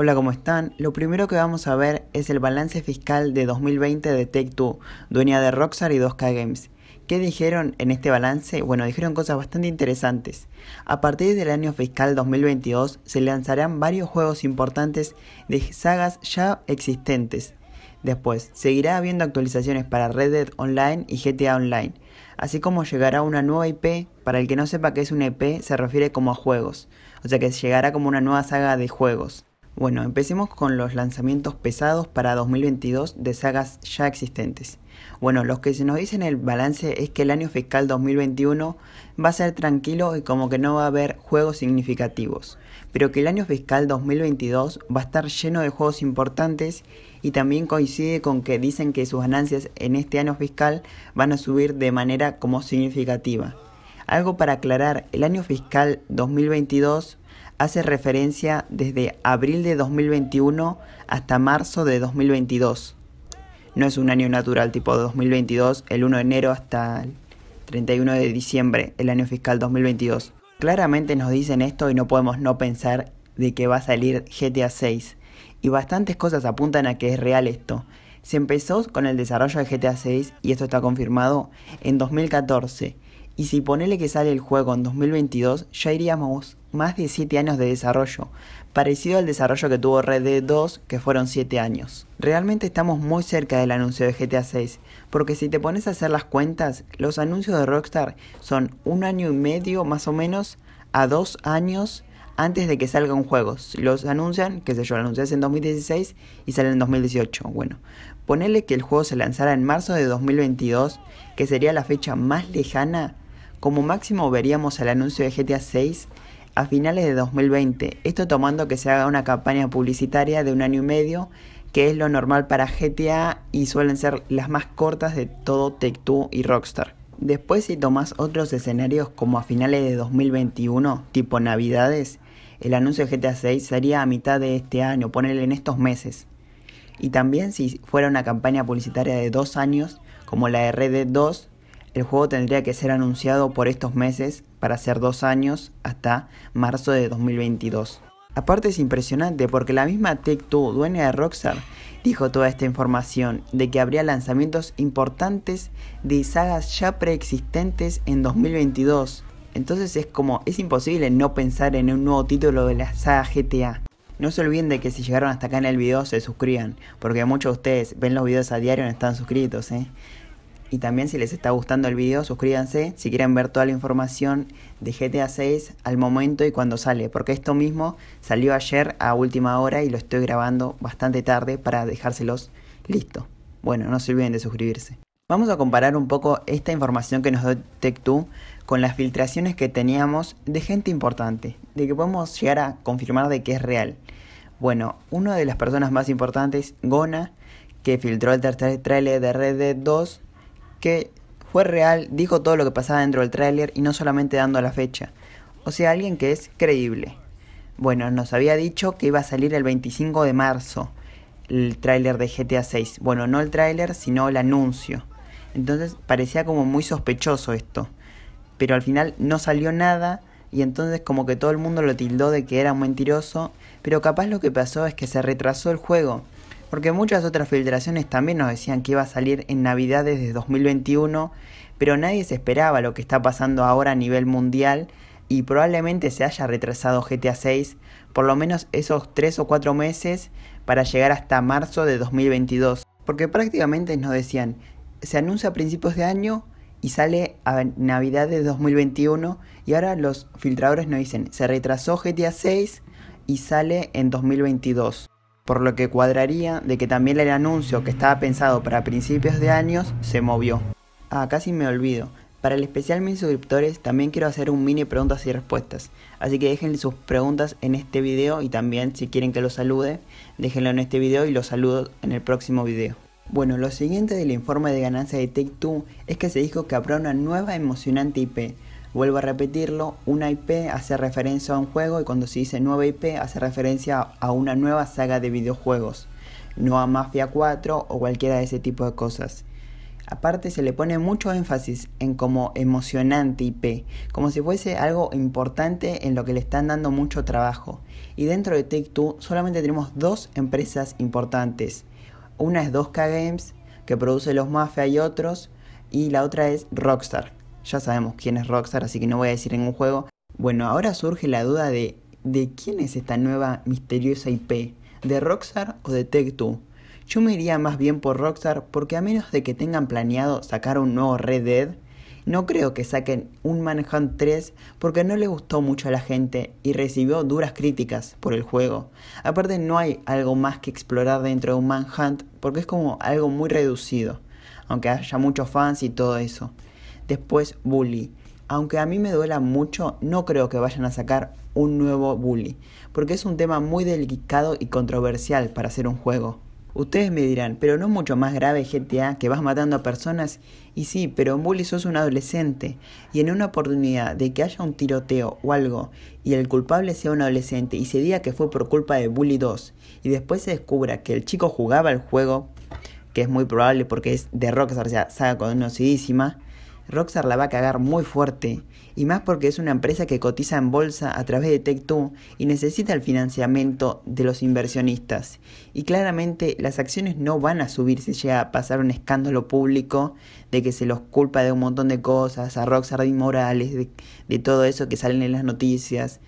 Hola, ¿cómo están? Lo primero que vamos a ver es el balance fiscal de 2020 de Take-Two, dueña de Rockstar y 2K Games. ¿Qué dijeron en este balance? Bueno, dijeron cosas bastante interesantes. A partir del año fiscal 2022 se lanzarán varios juegos importantes de sagas ya existentes. Después, seguirá habiendo actualizaciones para Red Dead Online y GTA Online, así como llegará una nueva IP, para el que no sepa qué es una IP se refiere como a juegos, o sea que llegará como una nueva saga de juegos. Bueno, empecemos con los lanzamientos pesados para 2022 de sagas ya existentes. Bueno, lo que se nos dice en el balance es que el año fiscal 2021 va a ser tranquilo y como que no va a haber juegos significativos, pero que el año fiscal 2022 va a estar lleno de juegos importantes y también coincide con que dicen que sus ganancias en este año fiscal van a subir de manera como significativa. Algo para aclarar, el año fiscal 2022 hace referencia desde abril de 2021 hasta marzo de 2022. No es un año natural tipo 2022, el 1 de enero hasta el 31 de diciembre, el año fiscal 2022. Claramente nos dicen esto y no podemos no pensar de que va a salir GTA 6. Y bastantes cosas apuntan a que es real esto. Se empezó con el desarrollo de GTA 6 y esto está confirmado en 2014 y si ponele que sale el juego en 2022, ya iríamos más de 7 años de desarrollo, parecido al desarrollo que tuvo Red Dead 2, que fueron 7 años. Realmente estamos muy cerca del anuncio de GTA 6, porque si te pones a hacer las cuentas, los anuncios de Rockstar son un año y medio más o menos a 2 años antes de que salga un juego. Los anuncian, que sé yo, lo anuncias en 2016 y sale en 2018. Bueno, ponele que el juego se lanzara en marzo de 2022, que sería la fecha más lejana como máximo veríamos el anuncio de GTA 6 a finales de 2020, esto tomando que se haga una campaña publicitaria de un año y medio, que es lo normal para GTA y suelen ser las más cortas de todo Take-Two y Rockstar. Después si tomás otros escenarios como a finales de 2021, tipo Navidades, el anuncio de GTA 6 sería a mitad de este año, ponerle en estos meses. Y también si fuera una campaña publicitaria de dos años, como la de Red Dead 2, el juego tendría que ser anunciado por estos meses para ser dos años hasta marzo de 2022. Aparte es impresionante porque la misma Tech2, dueña de Rockstar, dijo toda esta información de que habría lanzamientos importantes de sagas ya preexistentes en 2022. Entonces es como, es imposible no pensar en un nuevo título de la saga GTA. No se olviden de que si llegaron hasta acá en el video se suscriban, porque muchos de ustedes ven los videos a diario y no están suscritos, ¿eh? Y también si les está gustando el video, suscríbanse si quieren ver toda la información de GTA 6 al momento y cuando sale, porque esto mismo salió ayer a última hora y lo estoy grabando bastante tarde para dejárselos listo. Bueno, no se olviden de suscribirse. Vamos a comparar un poco esta información que nos dio Tech2 con las filtraciones que teníamos de gente importante, de que podemos llegar a confirmar de que es real. Bueno, una de las personas más importantes, Gona, que filtró el tercer trailer de Red Dead 2, que fue real, dijo todo lo que pasaba dentro del tráiler y no solamente dando la fecha. O sea, alguien que es creíble. Bueno, nos había dicho que iba a salir el 25 de marzo el tráiler de GTA 6. Bueno, no el tráiler, sino el anuncio. Entonces parecía como muy sospechoso esto. Pero al final no salió nada y entonces como que todo el mundo lo tildó de que era mentiroso. Pero capaz lo que pasó es que se retrasó el juego porque muchas otras filtraciones también nos decían que iba a salir en Navidad de 2021, pero nadie se esperaba lo que está pasando ahora a nivel mundial y probablemente se haya retrasado GTA 6 por lo menos esos 3 o 4 meses para llegar hasta marzo de 2022, porque prácticamente nos decían, se anuncia a principios de año y sale a Navidad de 2021 y ahora los filtradores nos dicen, se retrasó GTA 6 y sale en 2022 por lo que cuadraría de que también el anuncio que estaba pensado para principios de años se movió. Ah, casi me olvido. Para el especial mis suscriptores también quiero hacer un mini preguntas y respuestas, así que dejen sus preguntas en este video y también si quieren que los salude, déjenlo en este video y los saludo en el próximo video. Bueno, lo siguiente del informe de ganancia de Take-Two es que se dijo que habrá una nueva emocionante IP, Vuelvo a repetirlo, una IP hace referencia a un juego y cuando se dice nueva IP hace referencia a una nueva saga de videojuegos, no a Mafia 4 o cualquiera de ese tipo de cosas. Aparte se le pone mucho énfasis en como emocionante IP, como si fuese algo importante en lo que le están dando mucho trabajo. Y dentro de Take Two solamente tenemos dos empresas importantes. Una es 2K Games, que produce los Mafia y otros, y la otra es Rockstar, ya sabemos quién es Rockstar, así que no voy a decir un juego. Bueno, ahora surge la duda de, de quién es esta nueva misteriosa IP, de Rockstar o de Tech2. Yo me iría más bien por Rockstar porque a menos de que tengan planeado sacar un nuevo Red Dead, no creo que saquen un Manhunt 3 porque no le gustó mucho a la gente y recibió duras críticas por el juego. Aparte no hay algo más que explorar dentro de un Manhunt porque es como algo muy reducido, aunque haya muchos fans y todo eso. Después Bully. Aunque a mí me duela mucho, no creo que vayan a sacar un nuevo Bully, porque es un tema muy delicado y controversial para hacer un juego. Ustedes me dirán, pero no mucho más grave GTA que vas matando a personas. Y sí, pero en Bully sos un adolescente. Y en una oportunidad de que haya un tiroteo o algo y el culpable sea un adolescente y se diga que fue por culpa de Bully 2 y después se descubra que el chico jugaba el juego, que es muy probable porque es de Rockstar, o sea, saga conocidísima, Rockstar la va a cagar muy fuerte, y más porque es una empresa que cotiza en bolsa a través de Tech2 y necesita el financiamiento de los inversionistas. Y claramente las acciones no van a subir si llega a pasar un escándalo público de que se los culpa de un montón de cosas, a Rockstar de inmorales, de, de todo eso que salen en las noticias.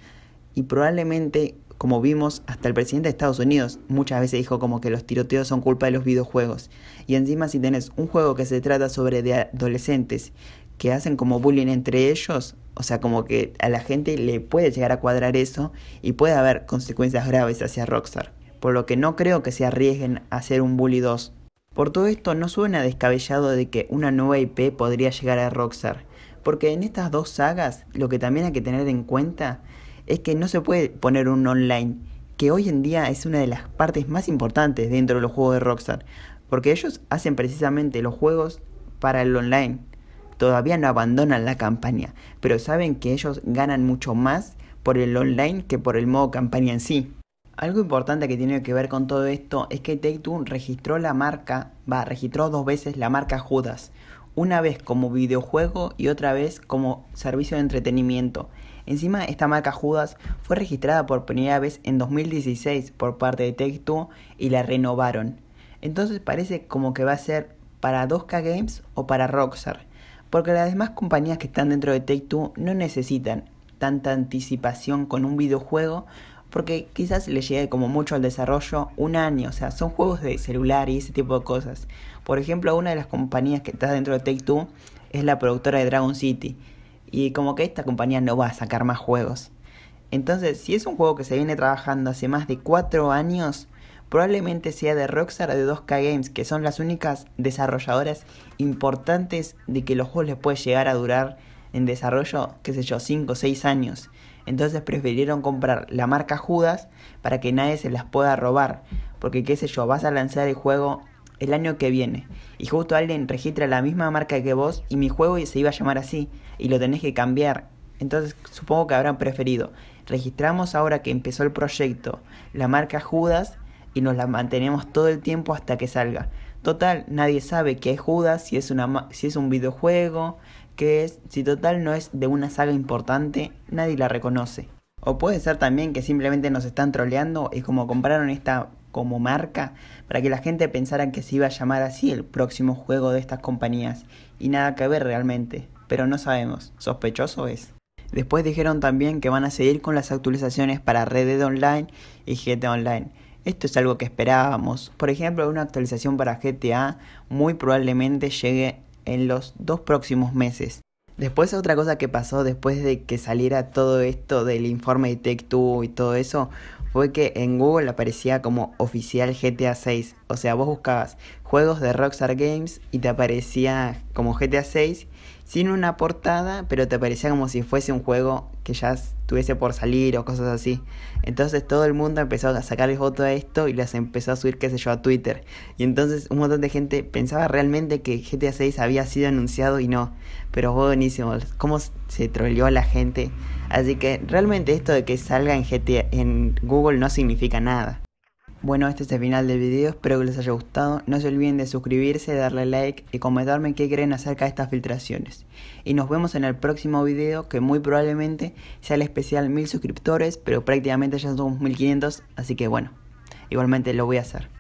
Y probablemente como vimos, hasta el presidente de Estados Unidos muchas veces dijo como que los tiroteos son culpa de los videojuegos. Y encima si tenés un juego que se trata sobre de adolescentes que hacen como bullying entre ellos, o sea, como que a la gente le puede llegar a cuadrar eso y puede haber consecuencias graves hacia Rockstar. Por lo que no creo que se arriesguen a hacer un Bully 2. Por todo esto no suena descabellado de que una nueva IP podría llegar a Rockstar, porque en estas dos sagas lo que también hay que tener en cuenta es que no se puede poner un online, que hoy en día es una de las partes más importantes dentro de los juegos de Rockstar, porque ellos hacen precisamente los juegos para el online. Todavía no abandonan la campaña, pero saben que ellos ganan mucho más por el online que por el modo campaña en sí. Algo importante que tiene que ver con todo esto es que Take Two registró la marca, va, registró dos veces la marca Judas, una vez como videojuego y otra vez como servicio de entretenimiento. Encima, esta marca Judas fue registrada por primera vez en 2016 por parte de Take Two y la renovaron. Entonces parece como que va a ser para 2K Games o para Rockstar, porque las demás compañías que están dentro de Take Two no necesitan tanta anticipación con un videojuego porque quizás les llegue como mucho al desarrollo un año, o sea, son juegos de celular y ese tipo de cosas. Por ejemplo, una de las compañías que está dentro de Take Two es la productora de Dragon City, y como que esta compañía no va a sacar más juegos. Entonces, si es un juego que se viene trabajando hace más de 4 años, probablemente sea de Rockstar o de 2K Games, que son las únicas desarrolladoras importantes de que los juegos les puede llegar a durar en desarrollo, qué sé yo, 5 o 6 años. Entonces prefirieron comprar la marca Judas para que nadie se las pueda robar. Porque qué sé yo, vas a lanzar el juego el año que viene. Y justo alguien registra la misma marca que vos y mi juego se iba a llamar así y lo tenés que cambiar. Entonces supongo que habrán preferido. Registramos ahora que empezó el proyecto la marca Judas y nos la mantenemos todo el tiempo hasta que salga. Total, nadie sabe qué es Judas, si es, una, si es un videojuego, qué es, si total no es de una saga importante, nadie la reconoce. O puede ser también que simplemente nos están troleando y como compraron esta como marca para que la gente pensara que se iba a llamar así el próximo juego de estas compañías y nada que ver realmente, pero no sabemos, sospechoso es. Después dijeron también que van a seguir con las actualizaciones para Red Dead Online y GTA Online. Esto es algo que esperábamos. Por ejemplo, una actualización para GTA muy probablemente llegue en los dos próximos meses. Después otra cosa que pasó después de que saliera todo esto del informe de Tech2 y todo eso fue que en Google aparecía como oficial GTA 6. O sea, vos buscabas juegos de Rockstar Games y te aparecía como GTA 6 sin una portada, pero te aparecía como si fuese un juego que ya estuviese por salir o cosas así. Entonces todo el mundo empezó a sacar el a esto y las empezó a subir, qué sé yo, a Twitter. Y entonces un montón de gente pensaba realmente que GTA VI había sido anunciado y no. Pero fue buenísimo, cómo se troleó a la gente Así que realmente esto de que salga en, en Google no significa nada. Bueno, este es el final del video, espero que les haya gustado. No se olviden de suscribirse, darle like y comentarme qué creen acerca de estas filtraciones. Y nos vemos en el próximo video que muy probablemente sea el especial 1000 suscriptores, pero prácticamente ya somos 1500, así que bueno, igualmente lo voy a hacer.